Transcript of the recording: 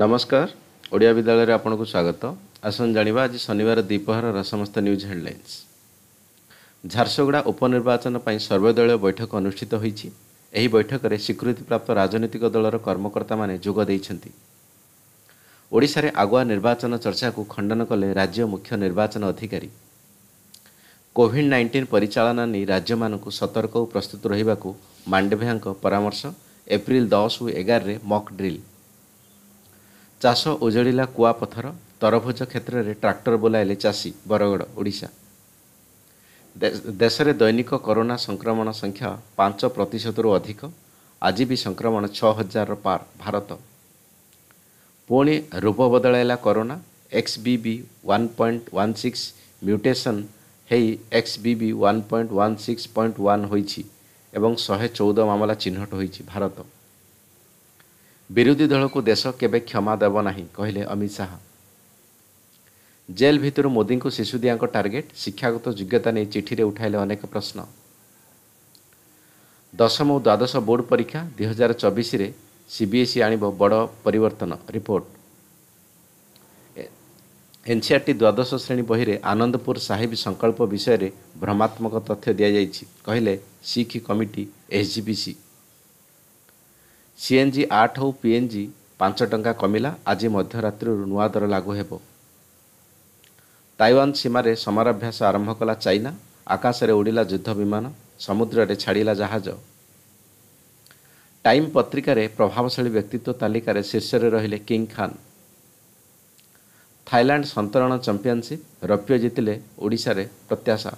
ନମସ୍କାର ଓଡ଼ିଆ ବିଦ୍ୟାଳୟରେ ଆପଣଙ୍କୁ ସ୍ୱାଗତ ଆସନ୍ତୁ ଜାଣିବା ଆଜି ଶନିବାର ଦ୍ୱିପହରର ସମସ୍ତ ନ୍ୟୁଜ୍ ହେଡ଼ଲାଇନ୍ସ ଝାରସୁଗୁଡ଼ା ଉପନିର୍ବାଚନ ପାଇଁ ସର୍ବଦଳୀୟ ବୈଠକ ଅନୁଷ୍ଠିତ ହୋଇଛି ଏହି ବୈଠକରେ ସ୍ୱୀକୃତିପ୍ରାପ୍ତ ରାଜନୈତିକ ଦଳର କର୍ମକର୍ତ୍ତାମାନେ ଯୋଗ ଦେଇଛନ୍ତି ଓଡ଼ିଶାରେ ଆଗୁଆ ନିର୍ବାଚନ ଚର୍ଚ୍ଚାକୁ ଖଣ୍ଡନ କଲେ ରାଜ୍ୟ ମୁଖ୍ୟ ନିର୍ବାଚନ ଅଧିକାରୀ କୋଭିଡ଼୍ ନାଇଣ୍ଟିନ୍ ପରିଚାଳନା ନେଇ ରାଜ୍ୟମାନଙ୍କୁ ସତର୍କ ଓ ପ୍ରସ୍ତୁତ ରହିବାକୁ ମାଣ୍ଡଭିଆଙ୍କ ପରାମର୍ଶ ଏପ୍ରିଲ୍ ଦଶ ଓ ଏଗାରରେ ମକ୍ ଡ୍ରିଲ୍ ଚାଷ ଉଜାଡ଼ିଲା କୁଆପଥର ତରଭୋଜ କ୍ଷେତ୍ରରେ ଟ୍ରାକ୍ଟର ବୁଲାଇଲେ ଚାଷୀ ବରଗଡ଼ ଓଡ଼ିଶା ଦେଶରେ ଦୈନିକ କରୋନା ସଂକ୍ରମଣ ସଂଖ୍ୟା ପାଞ୍ଚ ପ୍ରତିଶତରୁ ଅଧିକ ଆଜି ବି ସଂକ୍ରମଣ ଛଅ ହଜାର ପାର ଭାରତ ପୁଣି ରୂପ ବଦଳାଇଲା corona X B B one point one six mutation ହେଇ X B B one point one six point one ହୋଇଛି ଏବଂ ଶହେ ଚଉଦ ମାମଲା ଚିହ୍ନଟ ହୋଇଛି ଭାରତ ବିରୋଧୀ ଦଳକୁ ଦେଶ କେବେ କ୍ଷମା ଦେବ ନାହିଁ କହିଲେ ଅମିତ ଶାହା ଜେଲ୍ ଭିତରୁ ମୋଦିଙ୍କୁ ଶିଶୁଦିଆଙ୍କ ଟାର୍ଗେଟ୍ ଶିକ୍ଷାଗତ ଯୋଗ୍ୟତା ନେଇ ଚିଠିରେ ଉଠାଇଲେ ଅନେକ ପ୍ରଶ୍ନ ଦଶମ ଓ ଦ୍ୱାଦଶ ବୋର୍ଡ଼ ପରୀକ୍ଷା ଦୁଇ ହଜାର ଚବିଶରେ ସିବିଏସ୍ଇ ଆଣିବ ବଡ଼ ପରିବର୍ତ୍ତନ ରିପୋର୍ଟ ଏନ୍ସିଆର୍ଟି ଦ୍ୱାଦଶ ଶ୍ରେଣୀ ବହିରେ ଆନନ୍ଦପୁର ସାହିବ ସଂକଳ୍ପ ବିଷୟରେ ଭ୍ରମାତ୍ମକ ତଥ୍ୟ ଦିଆଯାଇଛି କହିଲେ ଶିଖ୍ କମିଟି ଏସ୍ଜିପିସି ସିଏନ୍ଜି ଆଠ ଓ ପିଏନ୍ଜି ପାଞ୍ଚ ଟଙ୍କା କମିଲା ଆଜି ମଧ୍ୟରାତ୍ରିରୁ ନୂଆ ଦର ଲାଗୁ ହେବ ତାଇୱାନ ସୀମାରେ ସମରାଭ୍ୟାସ ଆରମ୍ଭ କଲା ଚାଇନା ଆକାଶରେ ଉଡ଼ିଲା ଯୁଦ୍ଧ ବିମାନ ସମୁଦ୍ରରେ ଛାଡ଼ିଲା ଜାହାଜ ଟାଇମ୍ ପତ୍ରିକାରେ ପ୍ରଭାବଶାଳୀ ବ୍ୟକ୍ତିତ୍ୱ ତାଲିକାରେ ଶୀର୍ଷରେ ରହିଲେ କିଂ ଖାନ୍ ଥାଇଲାଣ୍ଡ ସନ୍ତରଣ ଚମ୍ପିଅନସିପ୍ ରୌପ୍ୟ ଜିତିଲେ ଓଡ଼ିଶାରେ ପ୍ରତ୍ୟାଶା